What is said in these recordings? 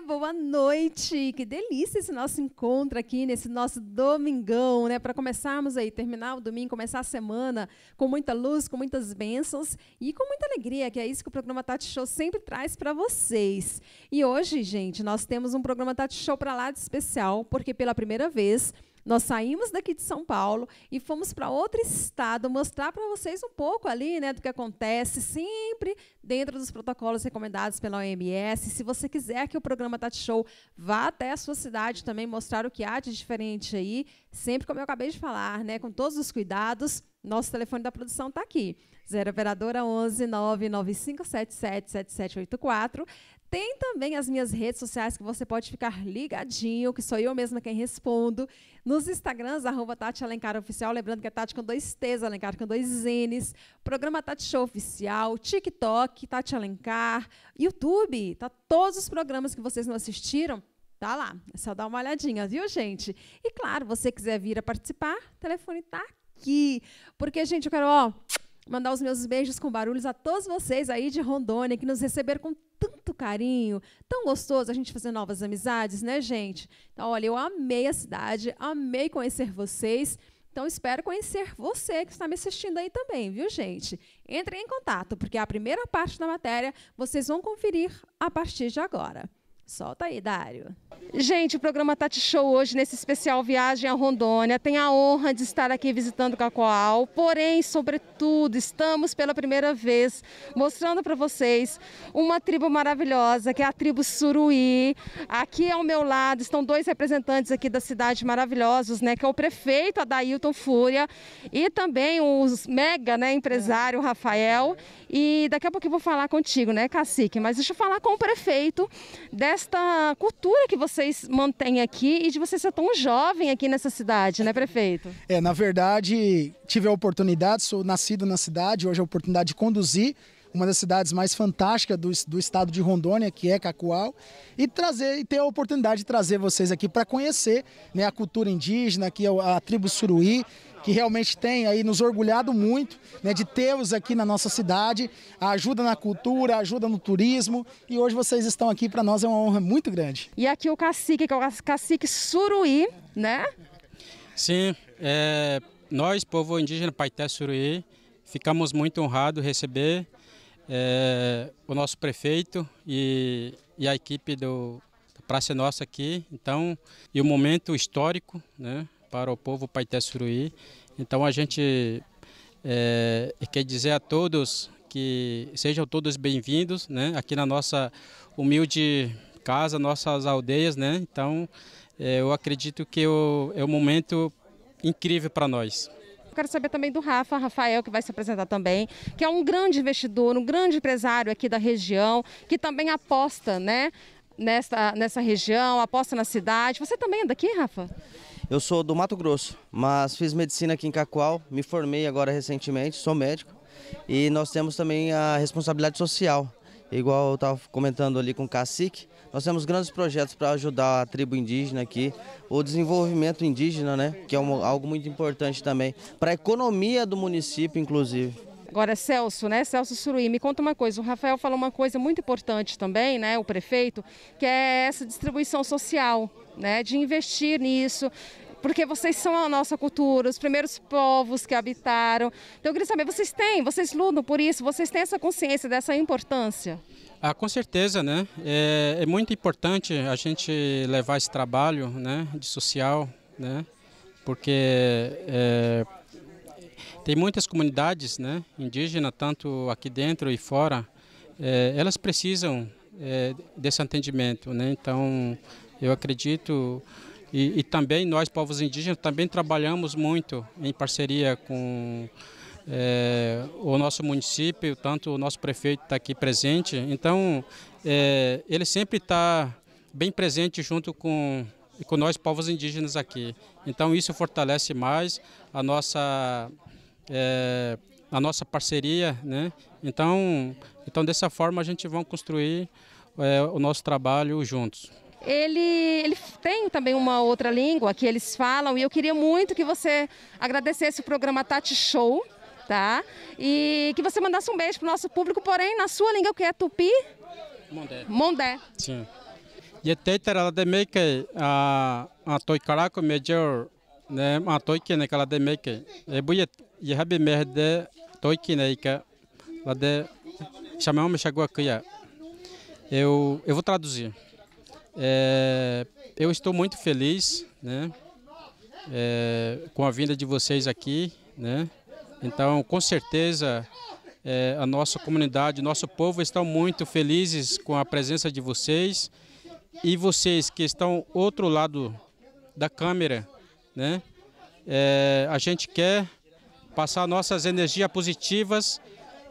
boa noite. Que delícia esse nosso encontro aqui nesse nosso domingão, né? Para começarmos aí, terminar o domingo, começar a semana com muita luz, com muitas bênçãos e com muita alegria, que é isso que o programa Tati Show sempre traz para vocês. E hoje, gente, nós temos um programa Tati Show para lá de especial, porque pela primeira vez nós saímos daqui de São Paulo e fomos para outro estado mostrar para vocês um pouco ali né, do que acontece sempre dentro dos protocolos recomendados pela OMS. Se você quiser que o programa Tati Show vá até a sua cidade também mostrar o que há de diferente aí, sempre como eu acabei de falar, né, com todos os cuidados. Nosso telefone da produção está aqui. 0 operadora 11 995777784 tem também as minhas redes sociais que você pode ficar ligadinho, que sou eu mesma quem respondo. Nos Instagrams, arroba Tati Alencar Oficial, lembrando que é Tati com dois T's, Alencar com dois N's. Programa Tati Show Oficial, TikTok, Tati Alencar, YouTube, tá todos os programas que vocês não assistiram, tá lá. É só dar uma olhadinha, viu, gente? E claro, você quiser vir a participar, o telefone tá aqui. Porque, gente, eu quero, ó mandar os meus beijos com barulhos a todos vocês aí de Rondônia que nos receberam com tanto carinho, tão gostoso a gente fazer novas amizades, né, gente? Então, olha, eu amei a cidade, amei conhecer vocês. Então, espero conhecer você que está me assistindo aí também, viu, gente? Entre em contato, porque a primeira parte da matéria vocês vão conferir a partir de agora. Solta aí, Dário. Gente, o programa Tati Show hoje, nesse especial Viagem à Rondônia, tem a honra de estar aqui visitando Cacoal, porém, sobretudo, estamos pela primeira vez mostrando para vocês uma tribo maravilhosa, que é a tribo Suruí. Aqui ao meu lado estão dois representantes aqui da cidade maravilhosos, né, que é o prefeito Adailton Fúria e também o mega né, empresário Rafael. E daqui a pouco eu vou falar contigo, né, cacique, mas deixa eu falar com o prefeito dessa esta cultura que vocês mantêm aqui e de você ser tão jovem aqui nessa cidade, né, prefeito? É, na verdade, tive a oportunidade, sou nascido na cidade, hoje é a oportunidade de conduzir uma das cidades mais fantásticas do, do estado de Rondônia, que é Cacoal, e trazer e ter a oportunidade de trazer vocês aqui para conhecer né, a cultura indígena, aqui a, é a tribo Suruí, que realmente tem aí nos orgulhado muito né, de tê-los aqui na nossa cidade, ajuda na cultura, ajuda no turismo e hoje vocês estão aqui, para nós é uma honra muito grande. E aqui o cacique, que é o cacique Suruí, né? Sim, é, nós, povo indígena Paité Suruí, ficamos muito honrados de receber é, o nosso prefeito e, e a equipe do, da Praça é Nossa aqui. Então, e o um momento histórico, né? para o povo Paitessuruí. Então a gente é, quer dizer a todos que sejam todos bem-vindos né, aqui na nossa humilde casa, nossas aldeias. Né? Então é, eu acredito que o, é um momento incrível para nós. Eu quero saber também do Rafa, Rafael, que vai se apresentar também, que é um grande investidor, um grande empresário aqui da região, que também aposta né, nessa, nessa região, aposta na cidade. Você também é daqui, Rafa? Eu sou do Mato Grosso, mas fiz medicina aqui em Cacoal, me formei agora recentemente, sou médico. E nós temos também a responsabilidade social. Igual eu estava comentando ali com o cacique, nós temos grandes projetos para ajudar a tribo indígena aqui, o desenvolvimento indígena, né, que é um, algo muito importante também, para a economia do município, inclusive. Agora, Celso, né? Celso Suruí, me conta uma coisa. O Rafael falou uma coisa muito importante também, né? O prefeito, que é essa distribuição social, né? De investir nisso, porque vocês são a nossa cultura, os primeiros povos que habitaram. Então eu queria saber, vocês têm, vocês lutam por isso, vocês têm essa consciência dessa importância? Ah, com certeza, né? É, é muito importante a gente levar esse trabalho, né, de social, né? Porque é, tem muitas comunidades né, indígenas, tanto aqui dentro e fora, é, elas precisam é, desse atendimento. Né? Então, eu acredito, e, e, também nós, povos indígenas, também trabalhamos muito em parceria com é, o nosso município, tanto o nosso prefeito está aqui presente. Então, ele sempre está bem presente junto com e com nós povos indígenas aqui. Então isso fortalece mais a nossa é, a nossa parceria, né? Então, então dessa forma a gente vai construir é, o nosso trabalho juntos. Ele, ele, tem também uma outra língua que eles falam e eu queria muito que você agradecesse o programa Tati Show, tá? E que você mandasse um beijo pro nosso público, porém na sua língua que é tupi? Mondé. Mondé. Sim. E é teiter ela de meio a a toy caraco melhor, né? A toy que naquela né, de meio que é bonito. يحب مهد تويكي نايكا لدى chamamos Xaguacuia. Eu, eu vou traduzir. É, eu estou muito feliz né, é, com a vinda de vocês aqui. Né? Então, com certeza, é, a nossa comunidade, nosso povo estão muito felizes com a presença de vocês. E vocês que estão outro lado da câmera, né? É, a gente quer passar nossas energias positivas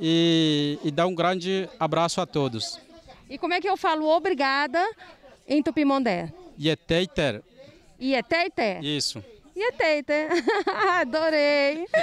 e, e dar um grande abraço a todos. E como é que eu falo obrigada em Tupimondé? Ieteiter. É Ieteiter? É Isso. E é teita. Adorei.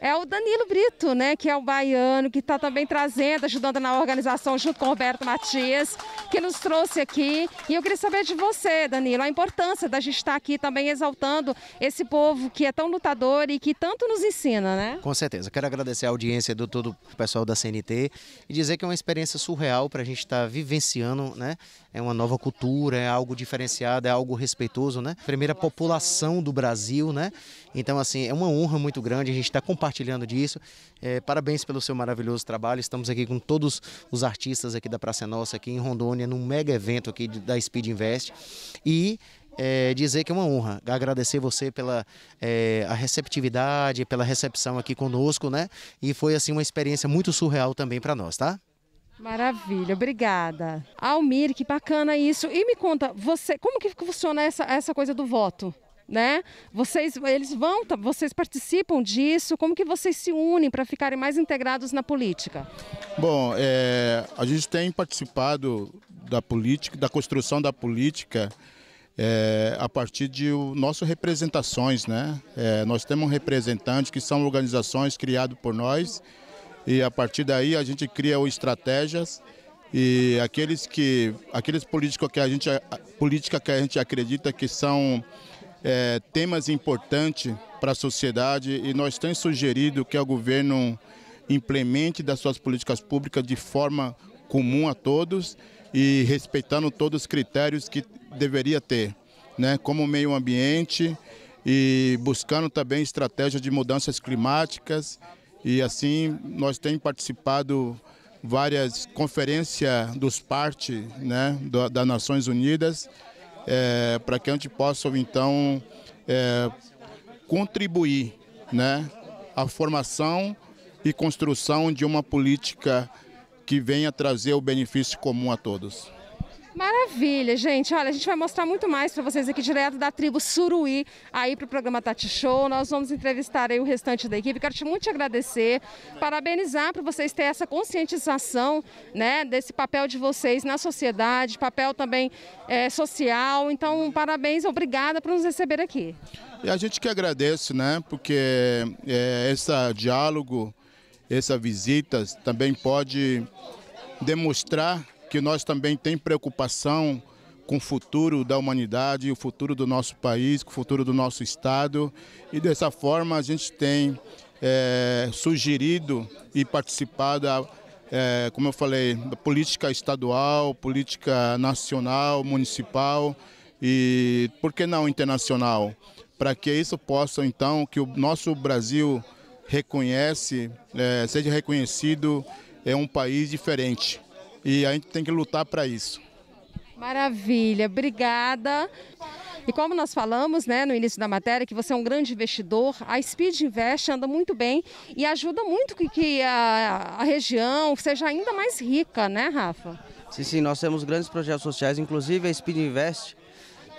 É o Danilo Brito, né, que é o baiano, que está também trazendo, ajudando na organização junto com o Roberto Matias, que nos trouxe aqui. E eu queria saber de você, Danilo, a importância da gente estar tá aqui também exaltando esse povo que é tão lutador e que tanto nos ensina, né? Com certeza. Quero agradecer a audiência do todo o pessoal da CNT e dizer que é uma experiência surreal para a gente estar tá vivenciando, né? É uma nova cultura, é algo diferenciado, é algo respeitoso, né? Primeira população população do Brasil, né? Então, assim, é uma honra muito grande, a gente está compartilhando disso. É, parabéns pelo seu maravilhoso trabalho. Estamos aqui com todos os artistas aqui da Praça Nossa, aqui em Rondônia, num mega evento aqui da Speed Invest. E é, dizer que é uma honra. Agradecer você pela é, a receptividade, pela recepção aqui conosco, né? E foi assim uma experiência muito surreal também para nós, tá? Maravilha, obrigada. Almir, que bacana isso. E me conta, você, como que funciona essa, essa coisa do voto? Né? Vocês, eles vão, tá, vocês participam disso? Como que vocês se unem para ficarem mais integrados na política? Bom, é, a gente tem participado da política, da construção da política é, a partir de nossas representações, né? É, nós temos representantes que são organizações criadas por nós e a partir daí a gente cria estratégias e aqueles que aqueles políticos que a gente política que a gente acredita que são é, temas importantes para a sociedade e nós temos sugerido que o governo implemente das suas políticas públicas de forma comum a todos e respeitando todos os critérios que deveria ter, né, como meio ambiente e buscando também estratégias de mudanças climáticas e assim nós temos participado várias conferências dos partes né, da, das Nações Unidas é, para que a gente possa então é, contribuir né, à formação e construção de uma política que venha trazer o benefício comum a todos. Maravilha, gente. Olha, a gente vai mostrar muito mais para vocês aqui direto da tribo Suruí, aí para o programa Tati Show. Nós vamos entrevistar aí o restante da equipe. Quero te muito te agradecer, parabenizar para vocês ter essa conscientização, né, desse papel de vocês na sociedade, papel também é, social. Então, parabéns, obrigada por nos receber aqui. E a gente que agradece, né, porque é, esse diálogo, essa visita também pode demonstrar que nós também tem preocupação com o futuro da humanidade, o futuro do nosso país, com o futuro do nosso Estado. E dessa forma a gente tem é, sugerido e participado, é, como eu falei, da política estadual, política nacional, municipal e, por que não, internacional, para que isso possa, então, que o nosso Brasil reconhece, é, seja reconhecido, é um país diferente e a gente tem que lutar para isso. Maravilha, obrigada. E como nós falamos né, no início da matéria, que você é um grande investidor, a Speed Invest anda muito bem e ajuda muito que, que a, a, região seja ainda mais rica, né, Rafa? Sim, sim, nós temos grandes projetos sociais, inclusive a Speed Invest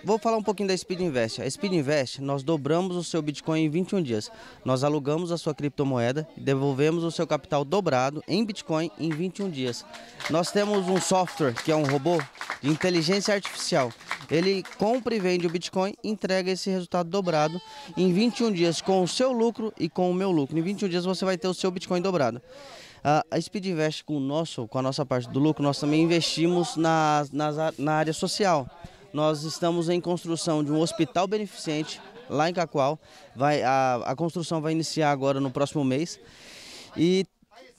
Vou falar um pouquinho da Speed Invest. A Speed Invest, nós dobramos o seu Bitcoin em 21 dias. Nós alugamos a sua criptomoeda, devolvemos o seu capital dobrado em Bitcoin em 21 dias. Nós temos um software que é um robô de inteligência artificial. Ele compra e vende o Bitcoin, entrega esse resultado dobrado em 21 dias com o seu lucro e com o meu lucro. Em 21 dias você vai ter o seu Bitcoin dobrado. A Speed Invest com o nosso, com a nossa parte do lucro, nós também investimos na, na, na área social nós estamos em construção de um hospital beneficente lá em Cacoal. Vai, a, a construção vai iniciar agora no próximo mês. E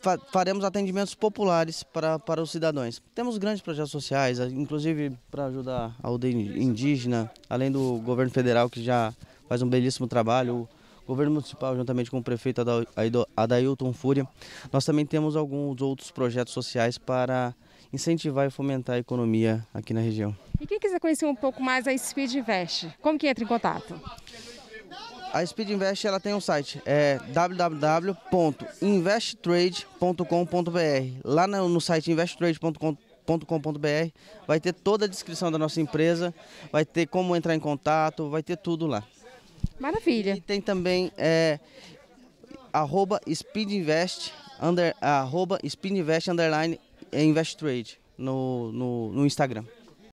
fa faremos atendimentos populares para, para os cidadãos. Temos grandes projetos sociais, inclusive para ajudar a aldeia indígena, além do governo federal que já faz um belíssimo trabalho governo municipal, juntamente com o prefeito Adailton Fúria, nós também temos alguns outros projetos sociais para incentivar e fomentar a economia aqui na região. E quem quiser conhecer um pouco mais a Speed Invest, como que entra em contato? A Speed Invest ela tem um site, é www.investtrade.com.br. Lá no site investtrade.com.br vai ter toda a descrição da nossa empresa, vai ter como entrar em contato, vai ter tudo lá. Maravilha. E tem também é, arroba speedinvest, under, arroba speedinvest underline eh, investtrade no, no, no Instagram.